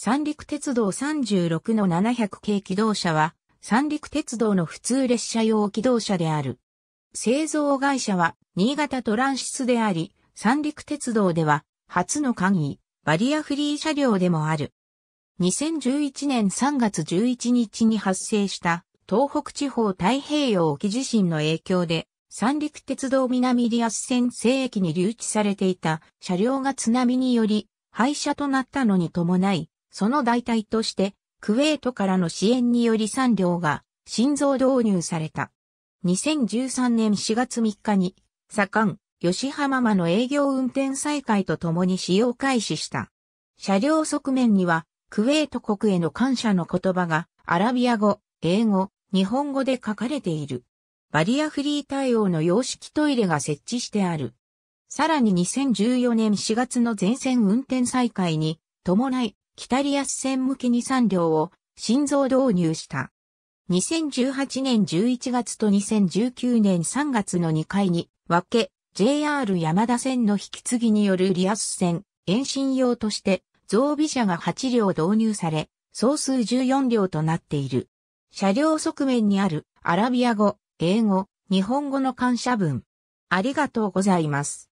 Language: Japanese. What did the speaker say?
三陸鉄道36の700系機動車は、三陸鉄道の普通列車用機動車である。製造会社は、新潟トランシスであり、三陸鉄道では、初の簡易、バリアフリー車両でもある。2011年3月11日に発生した、東北地方太平洋沖地震の影響で、三陸鉄道南リアス線西駅に留置されていた車両が津波により、廃車となったのに伴い、その代替として、クウェートからの支援により3両が心臓導入された。2013年4月3日に、左官、吉浜間の営業運転再開とともに使用開始した。車両側面には、クウェート国への感謝の言葉が、アラビア語、英語、日本語で書かれている。バリアフリー対応の洋式トイレが設置してある。さらに2014年4月の全線運転再開に伴い、北リアス線向きに3両を新造導入した。2018年11月と2019年3月の2回に分け、JR 山田線の引き継ぎによるリアス線延伸用として増備車が8両導入され、総数14両となっている。車両側面にあるアラビア語、英語、日本語の感謝文。ありがとうございます。